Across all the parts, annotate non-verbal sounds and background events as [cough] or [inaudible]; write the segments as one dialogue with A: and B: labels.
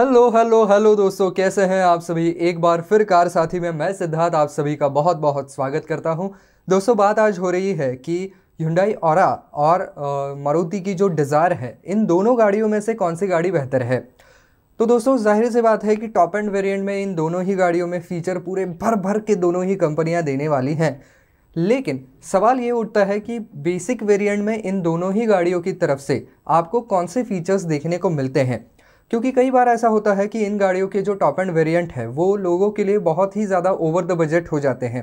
A: hello hello hello दोस्तों कैसे हैं आप सभी एक बार फिर कार साथी में मैं सिद्धार्थ आप सभी का बहुत बहुत स्वागत करता हूं दोस्तों बात आज हो रही है कि हुंडई और और मारुति की जो डिज़ायर है इन दोनों गाड़ियों में से कौन सी गाड़ी बेहतर है तो दोस्तों जाहिर सी बात है कि टॉप एंड वेरियंट में इन दोनों ही गाड़ियों में फ़ीचर पूरे भर भर के दोनों ही कंपनियाँ देने वाली हैं लेकिन सवाल ये उठता है कि बेसिक वेरिएंट में इन दोनों ही गाड़ियों की तरफ से आपको कौन से फीचर्स देखने को मिलते हैं क्योंकि कई बार ऐसा होता है कि इन गाड़ियों के जो टॉप एंड वेरिएंट है वो लोगों के लिए बहुत ही ज़्यादा ओवर द बजट हो जाते हैं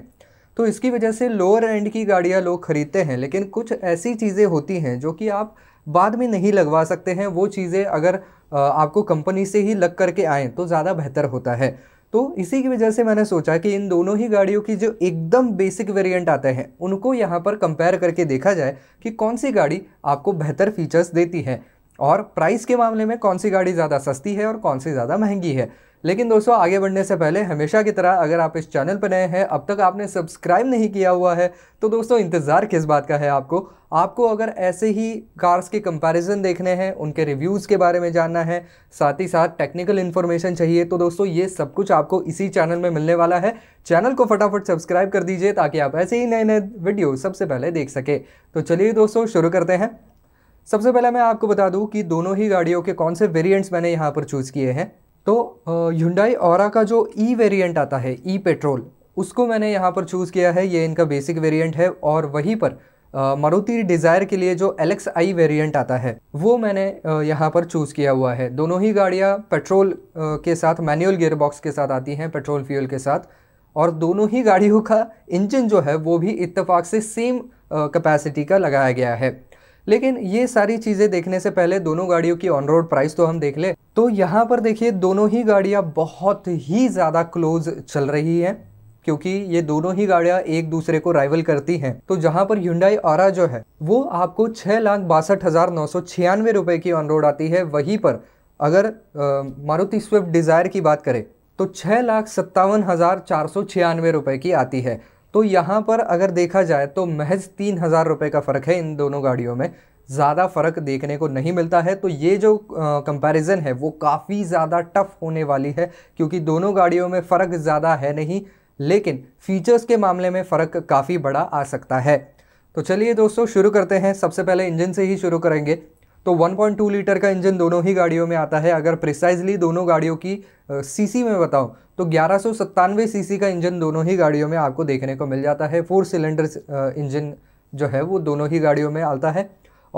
A: तो इसकी वजह से लोअर एंड की गाड़ियाँ लोग ख़रीदते हैं लेकिन कुछ ऐसी चीज़ें होती हैं जो कि आप बाद में नहीं लगवा सकते हैं वो चीज़ें अगर आपको कंपनी से ही लग करके आएँ तो ज़्यादा बेहतर होता है तो इसी की वजह से मैंने सोचा कि इन दोनों ही गाड़ियों की जो एकदम बेसिक वेरिएंट आते हैं उनको यहाँ पर कंपेयर करके देखा जाए कि कौन सी गाड़ी आपको बेहतर फीचर्स देती है और प्राइस के मामले में कौन सी गाड़ी ज़्यादा सस्ती है और कौन सी ज़्यादा महंगी है लेकिन दोस्तों आगे बढ़ने से पहले हमेशा की तरह अगर आप इस चैनल पर नए हैं अब तक आपने सब्सक्राइब नहीं किया हुआ है तो दोस्तों इंतज़ार किस बात का है आपको आपको अगर ऐसे ही कार्स के कंपैरिजन देखने हैं उनके रिव्यूज़ के बारे में जानना है साथ ही साथ टेक्निकल इन्फॉर्मेशन चाहिए तो दोस्तों ये सब कुछ आपको इसी चैनल में मिलने वाला है चैनल को फटाफट सब्सक्राइब कर दीजिए ताकि आप ऐसे ही नए नए वीडियो सबसे पहले देख सकें तो चलिए दोस्तों शुरू करते हैं सबसे पहले मैं आपको बता दूं कि दोनों ही गाड़ियों के कौन से वेरिएंट्स मैंने यहाँ पर चूज़ किए हैं तो ह्यूंडाई और का जो ई e वेरिएंट आता है ई e पेट्रोल उसको मैंने यहाँ पर चूज़ किया है ये इनका बेसिक वेरिएंट है और वहीं पर मारुति डिज़ायर के लिए जो एलेक्स आई वेरियंट आता है वो मैंने यहाँ पर चूज़ किया हुआ है दोनों ही गाड़ियाँ पेट्रोल के साथ मैनुअल गेयर बॉक्स के साथ आती हैं पेट्रोल फ्यूल के साथ और दोनों ही गाड़ियों का इंजन जो है वो भी इतफाक से सेम कैपेसिटी का लगाया गया है लेकिन ये सारी चीज़ें देखने से पहले दोनों गाड़ियों की ऑन रोड प्राइस तो हम देख ले तो यहाँ पर देखिए दोनों ही गाड़ियां बहुत ही ज़्यादा क्लोज चल रही है क्योंकि ये दोनों ही गाड़ियां एक दूसरे को राइवल करती हैं तो जहां पर ह्यूंडाई आरा जो है वो आपको छह लाख बासठ हज़ार नौ सौ छियानवे रुपए की ऑन रोड आती है वहीं पर अगर मारुति स्विफ्ट डिज़ायर की बात करें तो छह लाख सत्तावन हज़ार चार सौ छियानवे रुपए की आती है तो यहाँ पर अगर देखा जाए तो महज तीन हज़ार रुपये का फ़र्क है इन दोनों गाड़ियों में ज़्यादा फ़र्क देखने को नहीं मिलता है तो ये जो कंपैरिजन है वो काफ़ी ज़्यादा टफ़ होने वाली है क्योंकि दोनों गाड़ियों में फ़र्क ज़्यादा है नहीं लेकिन फ़ीचर्स के मामले में फ़र्क काफ़ी बड़ा आ सकता है तो चलिए दोस्तों शुरू करते हैं सबसे पहले इंजन से ही शुरू करेंगे तो 1.2 लीटर का इंजन दोनों ही गाड़ियों में आता है अगर प्रिसाइजली दोनों गाड़ियों की सीसी में बताऊं तो ग्यारह सीसी का इंजन दोनों ही गाड़ियों में आपको देखने को मिल जाता है फोर सिलेंडर इंजन जो है वो दोनों ही गाड़ियों में आता है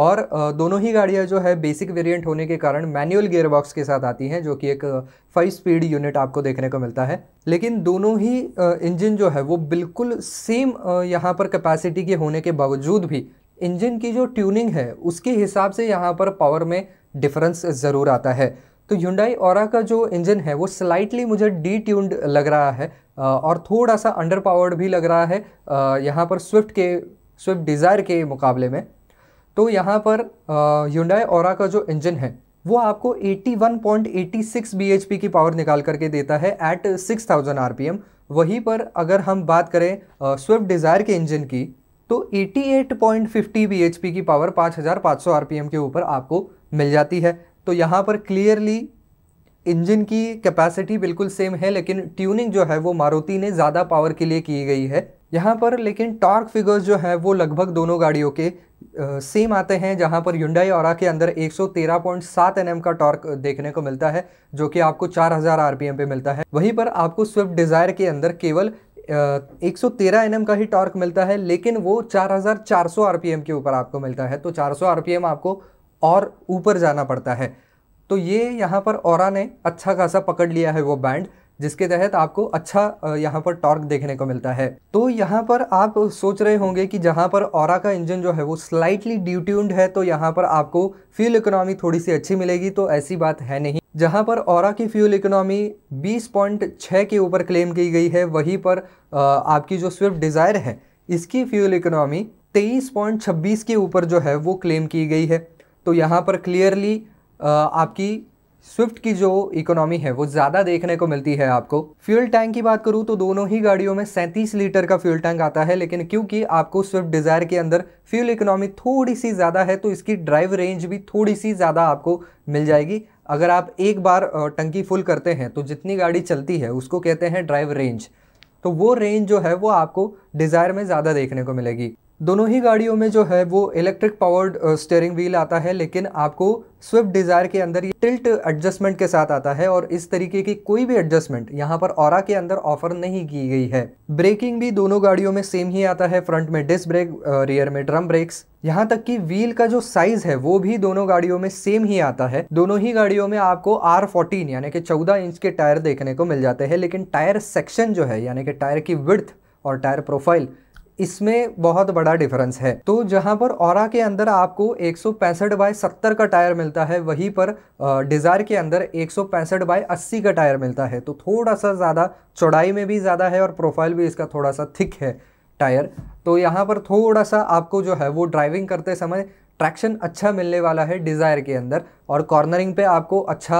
A: और दोनों ही गाड़ियाँ जो है बेसिक वेरिएंट होने के कारण मैनुअल गियरबॉक्स के साथ आती हैं जो कि एक फाइव स्पीड यूनिट आपको देखने को मिलता है लेकिन दोनों ही इंजन जो है वो बिल्कुल सेम यहाँ पर कैपेसिटी के होने के बावजूद भी इंजन की जो ट्यूनिंग है उसके हिसाब से यहाँ पर पावर में डिफरेंस ज़रूर आता है तो ह्यूंडाई और का जो इंजन है वो स्लाइटली मुझे डी ट्यून्ड लग रहा है और थोड़ा सा अंडर पावर्ड भी लग रहा है यहाँ पर स्विफ्ट के स्विफ्ट डिज़ायर के मुकाबले में तो यहाँ पर ह्यूंडाई और का जो इंजन है वो आपको 81.86 bhp की पावर निकाल करके देता है एट 6000 rpm वहीं पर अगर हम बात करें स्विफ्ट डिज़ायर के इंजन की तो 88.50 bhp की पावर 5500 rpm के ऊपर आपको मिल जाती है तो यहाँ पर क्लियरली इंजन की कैपेसिटी बिल्कुल सेम है लेकिन ट्यूनिंग जो है वो मारुति ने ज़्यादा पावर के लिए की गई है यहाँ पर लेकिन टॉर्क फिगर्स जो है वो लगभग दोनों गाड़ियों के आ, सेम आते हैं जहाँ पर युंडाई और के अंदर 113.7 सौ का टॉर्क देखने को मिलता है जो कि आपको 4000 आरपीएम पे मिलता है वहीं पर आपको स्विफ्ट डिज़ायर के अंदर केवल एक सौ तेरह का ही टॉर्क मिलता है लेकिन वो चार हज़ार चार सौ आर पी एम के ऊपर आपको मिलता है तो चार सौ आरपीएम आपको और ऊपर जाना पड़ता है तो ये यहाँ पर और ने अच्छा खासा पकड़ लिया है वो बैंड जिसके तहत आपको अच्छा यहाँ पर टॉर्क देखने को मिलता है तो यहाँ पर आप सोच रहे होंगे कि जहाँ पर और का इंजन जो है वो स्लाइटली ड्यूट्यून्ड है तो यहाँ पर आपको फ्यूल इकोनॉमी थोड़ी सी अच्छी मिलेगी तो ऐसी बात है नहीं जहां पर और की फ्यूल इकोनॉमी 20.6 के ऊपर क्लेम की गई है वहीं पर आपकी जो स्विफ्ट डिज़ायर है इसकी फ्यूल इकोनॉमी 23.26 के ऊपर जो है वो क्लेम की गई है तो यहाँ पर क्लियरली आपकी स्विफ्ट की जो इकोनॉमी है वो ज़्यादा देखने को मिलती है आपको फ्यूल टैंक की बात करूँ तो दोनों ही गाड़ियों में 37 लीटर का फ्यूल टैंक आता है लेकिन क्योंकि आपको स्विफ्ट डिज़ायर के अंदर फ्यूल इकोनॉमी थोड़ी सी ज़्यादा है तो इसकी ड्राइव रेंज भी थोड़ी सी ज़्यादा आपको मिल जाएगी अगर आप एक बार टंकी फुल करते हैं तो जितनी गाड़ी चलती है उसको कहते हैं ड्राइव रेंज तो वो रेंज जो है वो आपको डिज़ायर में ज़्यादा देखने को मिलेगी दोनों ही गाड़ियों में जो है वो इलेक्ट्रिक पावर्ड स्टेयरिंग व्हील आता है लेकिन आपको स्विफ्ट डिज़ायर के अंदर ये टिल्ट एडजस्टमेंट के साथ आता है और इस तरीके की कोई भी एडजस्टमेंट यहाँ पर और के अंदर ऑफर नहीं की गई है ब्रेकिंग भी दोनों गाड़ियों में सेम ही आता है फ्रंट में डिस्क ब्रेक रियर में ड्रम ब्रेक्स यहाँ तक कि व्हील का जो साइज है वो भी दोनों गाड़ियों में सेम ही आता है दोनों ही गाड़ियों में आपको आर फोर्टीन यानी कि चौदह इंच के टायर देखने को मिल जाते हैं लेकिन टायर सेक्शन जो है यानी कि टायर की विर्थ और टायर प्रोफाइल इसमें बहुत बड़ा डिफरेंस है तो जहाँ पर और के अंदर आपको एक बाय सत्तर का टायर मिलता है वहीं पर डिज़ायर के अंदर एक बाय अस्सी का टायर मिलता है तो थोड़ा सा ज़्यादा चौड़ाई में भी ज़्यादा है और प्रोफाइल भी इसका थोड़ा सा थिक है टायर तो यहाँ पर थोड़ा सा आपको जो है वो ड्राइविंग करते समय ट्रैक्शन अच्छा मिलने वाला है डिज़ायर के अंदर और कॉर्नरिंग पे आपको अच्छा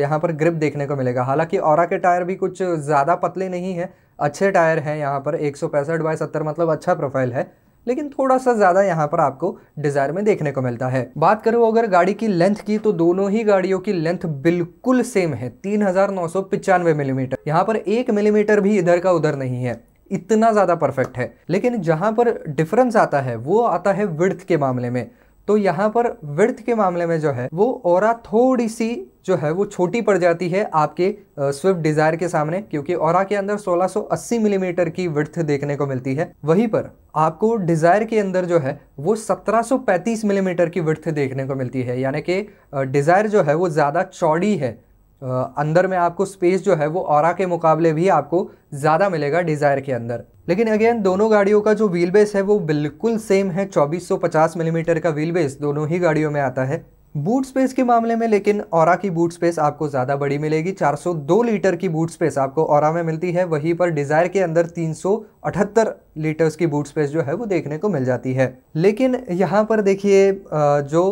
A: यहाँ पर ग्रिप देखने को मिलेगा हालांकि और के टायर भी कुछ ज़्यादा पतले नहीं है अच्छे टायर हैं यहाँ पर एक सौ पैंसठ बाय सत्तर मतलब अच्छा प्रोफाइल है लेकिन थोड़ा सा ज़्यादा यहाँ पर आपको डिज़ायर में देखने को मिलता है बात करूँ अगर गाड़ी की लेंथ की तो दोनों ही गाड़ियों की लेंथ बिल्कुल सेम है तीन हज़ार नौ सौ पिचानवे मिलीमीटर यहाँ पर एक मिलीमीटर भी इधर का उधर नहीं है इतना ज़्यादा परफेक्ट है लेकिन जहाँ पर डिफरेंस आता है वो आता है विड्थ के मामले में तो यहाँ पर व्यर्थ के मामले में जो है वो और थोड़ी सी जो है वो छोटी पड़ जाती है आपके स्विफ्ट डिज़ायर के सामने क्योंकि और के अंदर 1680 मिलीमीटर mm की वृथ देखने को मिलती है वहीं पर आपको डिज़ायर के अंदर जो है वो 1735 मिलीमीटर mm की वृथ देखने को मिलती है यानी कि डिज़ायर जो है वो ज़्यादा चौड़ी है अंदर में आपको स्पेस जो है वो और के मुकाबले भी आपको ज़्यादा मिलेगा डिज़ायर के अंदर लेकिन अगेन दोनों गाड़ियों का जो व्हील बेस है वो बिल्कुल सेम है 2450 मिलीमीटर mm का व्हील बेस दोनों ही गाड़ियों में आता है बूट स्पेस के मामले में लेकिन और की बूट स्पेस आपको ज़्यादा बड़ी मिलेगी 402 लीटर की बूट स्पेस आपको और में मिलती है वहीं पर डिज़ायर के अंदर 378 लीटर्स की बूट स्पेस जो है वो देखने को मिल जाती है लेकिन यहाँ पर देखिए जो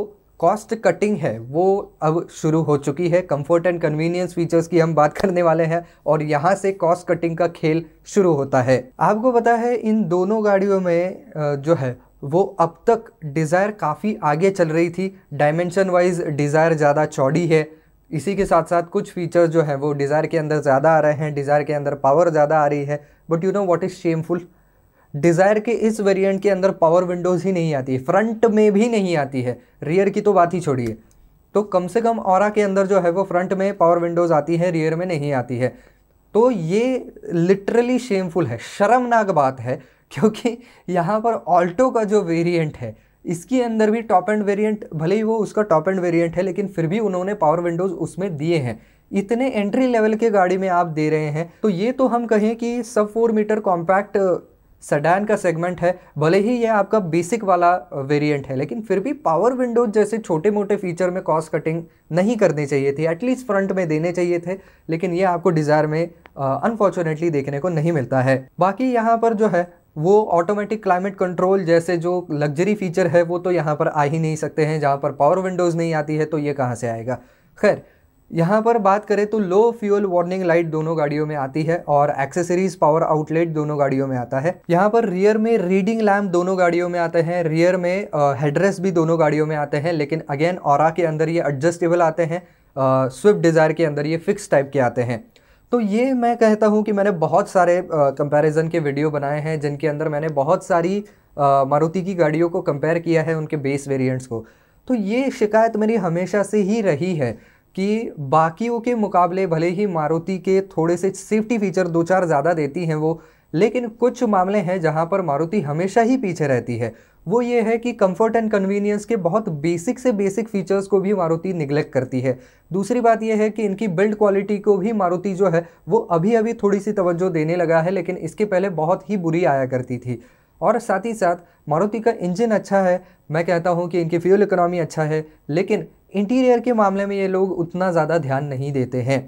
A: कॉस्ट कटिंग है वो अब शुरू हो चुकी है कंफर्ट एंड कन्वीनियंस फीचर्स की हम बात करने वाले हैं और यहाँ से कॉस्ट कटिंग का खेल शुरू होता है आपको पता है इन दोनों गाड़ियों में जो है वो अब तक डिज़ायर काफ़ी आगे चल रही थी डायमेंशन वाइज डिज़ायर ज़्यादा चौड़ी है इसी के साथ साथ कुछ फीचर्स जो है वो डिज़ायर के अंदर ज़्यादा आ रहे हैं डिज़ायर के अंदर पावर ज़्यादा आ रही है but you know what is shameful Dzire के इस वेरिएंट के अंदर पावर विंडोज़ ही नहीं आती है फ्रंट में भी नहीं आती है रियर की तो बात ही छोड़िए तो कम से कम और के अंदर जो है वो फ्रंट में पावर विंडोज़ आती है रियर में नहीं आती है तो ये लिटरली शेमफुल है शर्मनाक बात है क्योंकि यहाँ पर ऑल्टो का जो वेरियंट है इसके अंदर भी टॉप एंड वेरियंट भले ही वो उसका टॉप एंड वेरियंट है लेकिन फिर भी उन्होंने पावर विंडोज़ उसमें दिए हैं इतने एंट्री लेवल के गाड़ी में आप दे रहे हैं तो ये तो हम कहें कि सब फोर मीटर कॉम्पैक्ट सडान का सेगमेंट है भले ही ये आपका बेसिक वाला वेरिएंट है लेकिन फिर भी पावर विंडोज जैसे छोटे मोटे फीचर में कॉस्ट कटिंग नहीं करनी चाहिए थी एटलीस्ट फ्रंट में देने चाहिए थे लेकिन ये आपको डिज़ायर में अनफॉर्चुनेटली देखने को नहीं मिलता है बाकी यहाँ पर जो है वो ऑटोमेटिक क्लाइमेट कंट्रोल जैसे जो लग्जरी फीचर है वो तो यहाँ पर आ ही नहीं सकते हैं जहाँ पर पावर विंडोज़ नहीं आती है तो ये कहाँ से आएगा खैर यहाँ पर बात करें तो लो फ्यूल वार्निंग लाइट दोनों गाड़ियों में आती है और एक्सेसरीज पावर आउटलेट दोनों गाड़ियों में आता है यहाँ पर रियर में रीडिंग लैम्प दोनों गाड़ियों में आते हैं रियर में हेडरेस भी दोनों गाड़ियों में आते हैं लेकिन अगेन और के अंदर ये एडजस्टेबल आते हैं स्विफ्ट डिज़ायर के अंदर ये फिक्स टाइप के आते हैं तो ये मैं कहता हूँ कि मैंने बहुत सारे कंपेरिज़न के वीडियो बनाए हैं जिनके अंदर मैंने बहुत सारी मारुति की गाड़ियों को कंपेयर किया है उनके बेस वेरियंट्स को तो ये शिकायत मेरी हमेशा से ही रही है कि बाकियों के मुकाबले भले ही मारुति के थोड़े से सेफ्टी फीचर दो चार ज़्यादा देती हैं वो लेकिन कुछ मामले हैं जहाँ पर मारुति हमेशा ही पीछे रहती है वो ये है कि कंफर्ट एंड कन्वीनियंस के बहुत बेसिक से बेसिक फीचर्स को भी मारुति निगलेक्ट करती है दूसरी बात यह है कि इनकी बिल्ड क्वालिटी को भी मारुति जो है वो अभी अभी थोड़ी सी तवज्जो देने लगा है लेकिन इसके पहले बहुत ही बुरी आया करती थी और साथ ही साथ मारुति का इंजन अच्छा है मैं कहता हूँ कि इनकी फ्यूल इकोनॉमी अच्छा है लेकिन इंटीरियर के मामले में ये लोग उतना ज़्यादा ध्यान नहीं देते हैं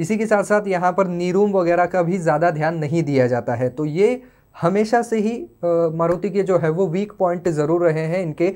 A: इसी के साथ साथ यहाँ पर नीरूम वगैरह का भी ज़्यादा ध्यान नहीं दिया जाता है तो ये हमेशा से ही मारुति के जो है वो वीक पॉइंट ज़रूर रहे हैं इनके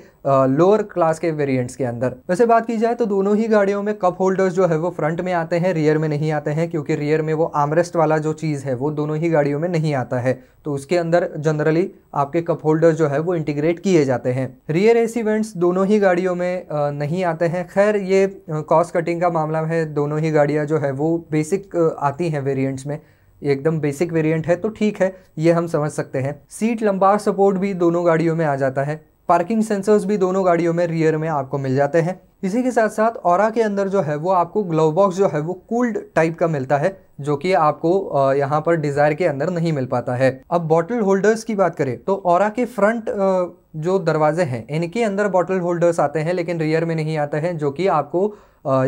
A: लोअर क्लास के वेरिएंट्स के अंदर वैसे बात की जाए तो दोनों ही गाड़ियों में कप होल्डर्स जो है वो फ्रंट में आते हैं रियर में नहीं आते हैं क्योंकि रियर में वो आमरेस्ट वाला जो चीज़ है वो दोनों ही गाड़ियों में नहीं आता है तो उसके अंदर जनरली आपके कप होल्डर्स जो है वो इंटीग्रेट किए जाते हैं रियर एसी वेंट्स दोनों ही गाड़ियों में नहीं आते हैं खैर ये कॉस्ट कटिंग का मामला है दोनों ही गाड़ियाँ जो है वो बेसिक आती हैं वेरियंट्स में एकदम बेसिक वेरिएंट है तो ठीक है ये हम समझ सकते हैं सीट लंबार सपोर्ट भी दोनों गाड़ियों में आ जाता है पार्किंग सेंसर्स भी दोनों गाड़ियों में रियर में आपको मिल जाते हैं इसी के साथ साथ और के अंदर जो है वो आपको ग्लव बॉक्स जो है वो कूल्ड टाइप का मिलता है जो कि आपको यहाँ पर डिज़ायर के अंदर नहीं मिल पाता है अब बॉटल होल्डर्स की बात करें तो और के फ्रंट जो दरवाजे हैं इनके अंदर बॉटल होल्डर्स आते हैं लेकिन रियर में नहीं आते हैं जो कि आपको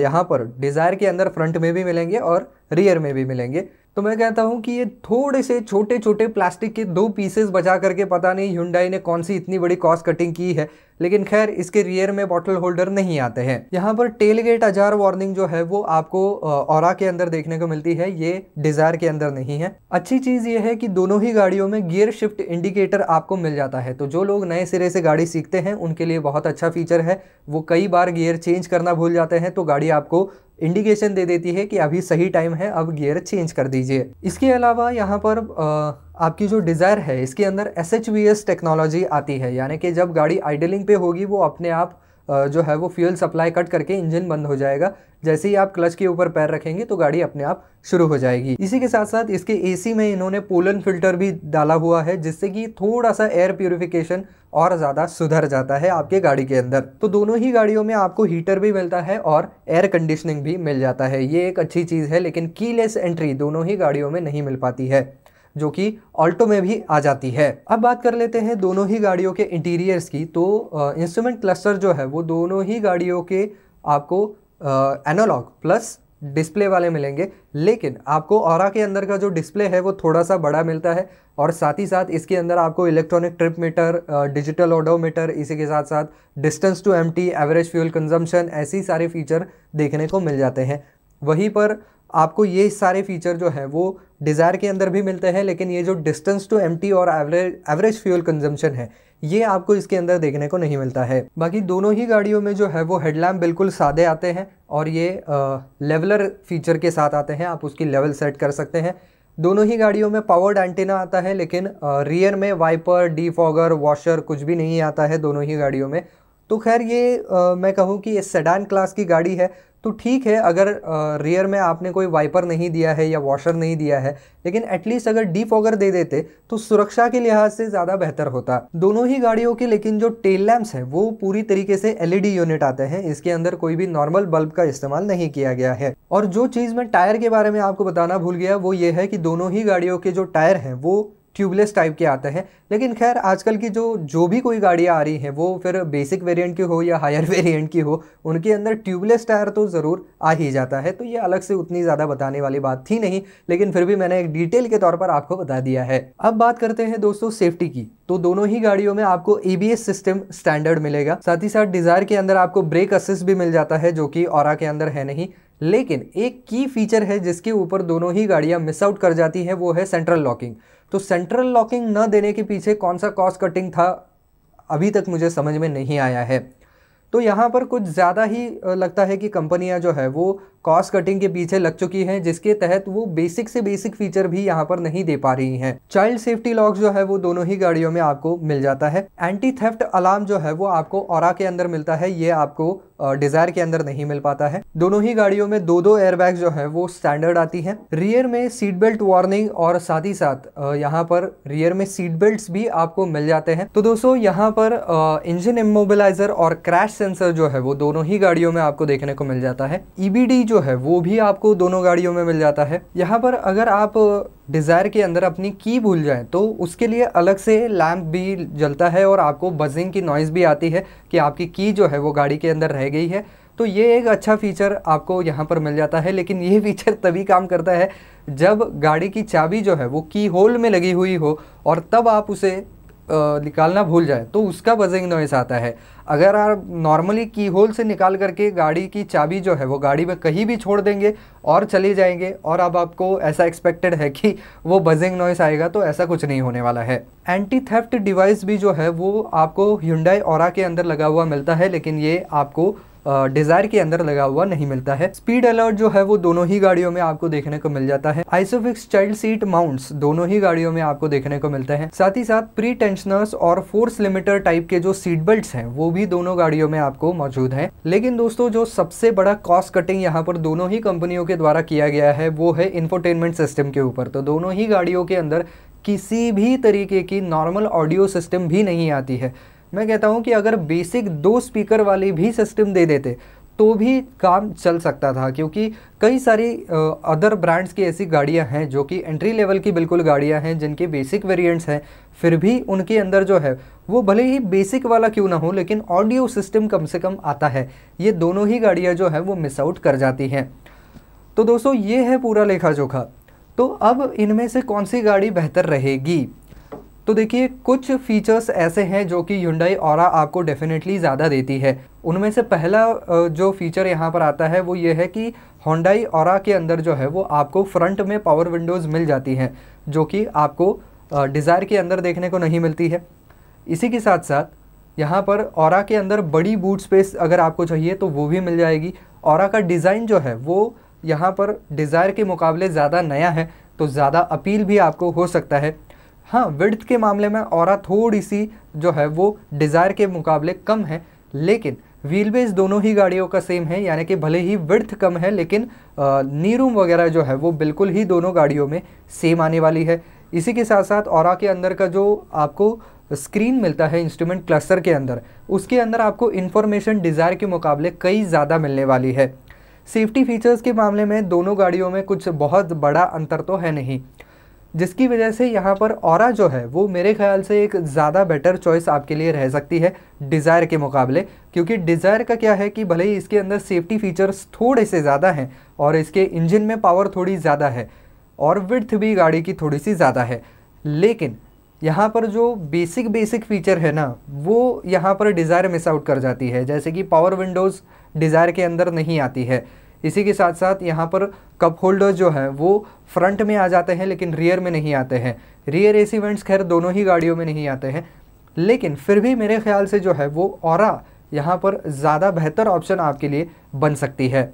A: यहाँ पर डिज़ायर के अंदर फ्रंट में भी मिलेंगे और रियर में भी मिलेंगे तो मैं कहता हूँ कि ये थोड़े से छोटे छोटे प्लास्टिक के दो पीसेस बचा करके पता नहीं हुंडाई ने कौन सी इतनी बड़ी कॉस्ट कटिंग की है लेकिन खैर इसके रियर में बॉटल होल्डर नहीं आते हैं यहाँ पर टेल गेट अजार वार्निंग जो है वो आपको और के अंदर देखने को मिलती है ये डिजायर के अंदर नहीं है अच्छी चीज़ ये है कि दोनों ही गाड़ियों में गियर शिफ्ट इंडिकेटर आपको मिल जाता है तो जो लोग नए सिरे से गाड़ी सीखते हैं उनके लिए बहुत अच्छा फीचर है वो कई बार गियर चेंज करना भूल जाते हैं तो गाड़ी आपको इंडिकेशन दे देती है कि अभी सही टाइम है अब गियर चेंज कर दीजिए इसके अलावा यहाँ पर आ, आपकी जो डिज़ायर है इसके अंदर एस टेक्नोलॉजी आती है यानी कि जब गाड़ी आइडलिंग पे होगी वो अपने आप जो है वो फ्यूल सप्लाई कट करके इंजन बंद हो जाएगा जैसे ही आप क्लच के ऊपर पैर रखेंगे तो गाड़ी अपने आप शुरू हो जाएगी इसी के साथ साथ इसके एसी में इन्होंने पोलन फिल्टर भी डाला हुआ है जिससे कि थोड़ा सा एयर प्योरिफिकेशन और ज़्यादा सुधर जाता है आपके गाड़ी के अंदर तो दोनों ही गाड़ियों में आपको हीटर भी मिलता है और एयर कंडीशनिंग भी मिल जाता है ये एक अच्छी चीज़ है लेकिन कीलेस एंट्री दोनों ही गाड़ियों में नहीं मिल पाती है जो कि ऑल्टो में भी आ जाती है अब बात कर लेते हैं दोनों ही गाड़ियों के इंटीरियर्स की तो इंस्ट्रूमेंट क्लस्टर जो है वो दोनों ही गाड़ियों के आपको एनालॉग प्लस डिस्प्ले वाले मिलेंगे लेकिन आपको और के अंदर का जो डिस्प्ले है वो थोड़ा सा बड़ा मिलता है और साथ ही साथ इसके अंदर आपको electronic trip meter digital odometer इसी के साथ साथ डिस्टेंस टू एम एवरेज फ्यूल कंजम्पशन ऐसी सारे फीचर देखने को मिल जाते हैं वहीं पर आपको ये सारे फीचर जो है वो डिज़ायर के अंदर भी मिलते हैं लेकिन ये जो डिस्टेंस टू एम और एवरेज एवरेज फ्यूल कंजम्पशन है ये आपको इसके अंदर देखने को नहीं मिलता है बाकी दोनों ही गाड़ियों में जो है वो हेडलैम्प बिल्कुल सादे आते हैं और ये लेवलर फीचर के साथ आते हैं आप उसकी लेवल सेट कर सकते हैं दोनों ही गाड़ियों में पावर्ड एंटीना आता है लेकिन रियर में वाइपर डीफॉगर वॉशर कुछ भी नहीं आता है दोनों ही गाड़ियों में तो खैर ये आ, मैं कहूँ कि ये सेडान क्लास की गाड़ी है तो ठीक है अगर रियर में आपने कोई वाइपर नहीं दिया है या वॉशर नहीं दिया है लेकिन एटलीस्ट अगर डीफॉगर दे देते तो सुरक्षा के लिहाज से ज़्यादा बेहतर होता दोनों ही गाड़ियों के लेकिन जो टेल लैम्प्स है वो पूरी तरीके से एलईडी यूनिट आते हैं इसके अंदर कोई भी नॉर्मल बल्ब का इस्तेमाल नहीं किया गया है और जो चीज़ मैं टायर के बारे में आपको बताना भूल गया वो ये है कि दोनों ही गाड़ियों के जो टायर हैं वो ट्यूबलेस टाइप के आते हैं लेकिन खैर आजकल की जो जो भी कोई गाड़ियाँ आ रही हैं वो फिर बेसिक वेरिएंट की हो या हायर वेरिएंट [laughs] की हो उनके अंदर ट्यूबलेस टायर तो ज़रूर आ ही जाता है तो ये अलग से उतनी ज़्यादा बताने वाली बात थी नहीं लेकिन फिर भी मैंने एक डिटेल के तौर पर आपको बता दिया है अब बात करते हैं दोस्तों सेफ्टी की तो दोनों ही गाड़ियों में आपको ए सिस्टम स्टैंडर्ड मिलेगा साथ ही साथ डिज़ायर के अंदर आपको ब्रेक असिस्ट भी मिल जाता है जो कि और के अंदर है नहीं लेकिन एक की फीचर है जिसके ऊपर दोनों ही गाड़ियां मिस आउट कर जाती हैं वो है सेंट्रल लॉकिंग तो सेंट्रल लॉकिंग न देने के पीछे कौन सा कॉस्ट कटिंग था अभी तक मुझे समझ में नहीं आया है तो यहाँ पर कुछ ज़्यादा ही लगता है कि कंपनियाँ जो है वो कॉस्ट कटिंग के पीछे लग चुकी हैं जिसके तहत वो बेसिक से बेसिक फीचर भी यहाँ पर नहीं दे पा रही हैं चाइल्ड सेफ्टी लॉक जो है वो दोनों ही गाड़ियों में आपको मिल जाता है एंटी थेफ्ट अलार्म जो है वो आपको और के अंदर मिलता है ये आपको डिज़ायर के अंदर नहीं मिल पाता है दोनों ही गाड़ियों में दो दो एयरबैग जो है वो स्टैंडर्ड आती है रियर में सीट बेल्ट वार्निंग और साथ ही साथ यहाँ पर रियर में सीट बेल्ट भी आपको मिल जाते हैं तो दोस्तों यहाँ पर इंजन इमोबिलाईजर और क्रैश सेंसर जो है वो दोनों ही गाड़ियों में आपको देखने को मिल जाता है ईबीडी e जो है वो भी आपको दोनों गाड़ियों में मिल जाता है यहाँ पर अगर आप डिज़ायर के अंदर अपनी की भूल जाएं तो उसके लिए अलग से लैम्प भी जलता है और आपको बजिंग की नॉइज़ भी आती है कि आपकी की जो है वो गाड़ी के अंदर रह गई है तो ये एक अच्छा फीचर आपको यहाँ पर मिल जाता है लेकिन ये [laughs] फीचर तभी काम करता है जब गाड़ी की चाबी जो है वो की होल में लगी हुई हो और तब आप उसे निकालना भूल जाए तो उसका बजिंग नॉइस आता है अगर आप नॉर्मली की होल से निकाल करके गाड़ी की चाबी जो है वो गाड़ी में कहीं भी छोड़ देंगे और चले जाएंगे और अब आपको ऐसा एक्सपेक्टेड है कि वो बजिंग नॉइस आएगा तो ऐसा कुछ नहीं होने वाला है एंटी थेफ्ट डिवाइस भी जो है वो आपको हिंडाई और के अंदर लगा हुआ मिलता है लेकिन ये आपको डिज़ायर के अंदर लगा हुआ नहीं मिलता है स्पीड अलर्ट जो है वो दोनों ही गाड़ियों में आपको देखने को मिल जाता है आइसोफिक्स चाइल्ड सीट माउंट्स दोनों ही गाड़ियों में आपको देखने को मिलते हैं साथ ही साथ प्री टेंशनर्स और फोर्स लिमिटर टाइप के जो सीट बेल्ट है वो भी दोनों गाड़ियों में आपको मौजूद है लेकिन दोस्तों जो सबसे बड़ा कॉस्ट कटिंग यहाँ पर दोनों ही कंपनियों के द्वारा किया गया है वो है इन्फोटेनमेंट सिस्टम के ऊपर तो दोनों ही गाड़ियों के अंदर किसी भी तरीके की नॉर्मल ऑडियो सिस्टम भी नहीं आती है मैं कहता हूँ कि अगर बेसिक दो स्पीकर वाली भी सिस्टम दे देते तो भी काम चल सकता था क्योंकि कई सारी अदर ब्रांड्स की ऐसी गाड़ियाँ हैं जो कि एंट्री लेवल की बिल्कुल गाड़ियाँ हैं जिनके बेसिक वेरिएंट्स हैं फिर भी उनके अंदर जो है वो भले ही बेसिक वाला क्यों ना हो लेकिन ऑडियो सिस्टम कम से कम आता है ये दोनों ही गाड़ियाँ जो है वो मिस आउट कर जाती हैं तो दोस्तों ये है पूरा लेखा जोखा तो अब इनमें से कौन सी गाड़ी बेहतर रहेगी तो देखिए कुछ फीचर्स ऐसे हैं जो कि युंडाई और आपको डेफिनेटली ज़्यादा देती है उनमें से पहला जो फीचर यहाँ पर आता है वो ये है कि होंडाई और के अंदर जो है वो आपको फ्रंट में पावर विंडोज़ मिल जाती हैं जो कि आपको डिज़ायर के अंदर देखने को नहीं मिलती है इसी के साथ साथ यहाँ पर और के अंदर बड़ी बूट स्पेस अगर आपको चाहिए तो वो भी मिल जाएगी और का डिज़ाइन जो है वो यहाँ पर डिज़ायर के मुकाबले ज़्यादा नया है तो ज़्यादा अपील भी आपको हो सकता है हाँ विड्थ के मामले में और थोड़ी सी जो है वो डिज़ायर के मुकाबले कम है लेकिन व्हील बेस दोनों ही गाड़ियों का सेम है यानी कि भले ही विड्थ कम है लेकिन नी रूम वगैरह जो है वो बिल्कुल ही दोनों गाड़ियों में सेम आने वाली है इसी के साथ साथ और के अंदर का जो आपको स्क्रीन मिलता है इंस्ट्रूमेंट क्लस्टर के अंदर उसके अंदर आपको इन्फॉर्मेशन डिज़ायर के मुकाबले कई ज़्यादा मिलने वाली है सेफ्टी फीचर्स के मामले में दोनों गाड़ियों में कुछ बहुत बड़ा अंतर तो है नहीं जिसकी वजह से यहाँ पर और जो है वो मेरे ख्याल से एक ज़्यादा बेटर चॉइस आपके लिए रह सकती है डिज़ायर के मुकाबले क्योंकि डिज़ायर का क्या है कि भले ही इसके अंदर सेफ्टी फीचर्स थोड़े से ज़्यादा हैं और इसके इंजन में पावर थोड़ी ज़्यादा है और विड्थ भी गाड़ी की थोड़ी सी ज़्यादा है लेकिन यहाँ पर जो बेसिक बेसिक फीचर है ना वो यहाँ पर डिज़ायर मिस आउट कर जाती है जैसे कि पावर विंडोज़ डिज़ायर के अंदर नहीं आती है इसी के साथ साथ यहाँ पर कप होल्डर जो है वो फ्रंट में आ जाते हैं लेकिन रियर में नहीं आते हैं रियर एसी वेंट्स खैर दोनों ही गाड़ियों में नहीं आते हैं लेकिन फिर भी मेरे ख्याल से जो है वो और यहाँ पर ज़्यादा बेहतर ऑप्शन आपके लिए बन सकती है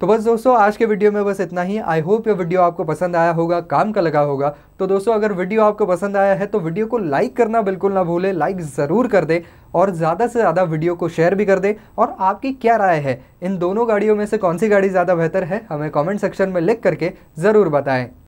A: तो बस दोस्तों आज के वीडियो में बस इतना ही आई होप ये वीडियो आपको पसंद आया होगा काम का लगा होगा तो दोस्तों अगर वीडियो आपको पसंद आया है तो वीडियो को लाइक करना बिल्कुल ना भूले लाइक ज़रूर कर दे और ज़्यादा से ज़्यादा वीडियो को शेयर भी कर दे और आपकी क्या राय है इन दोनों गाड़ियों में से कौन सी गाड़ी ज़्यादा बेहतर है हमें कॉमेंट सेक्शन में लिख करके ज़रूर बताएँ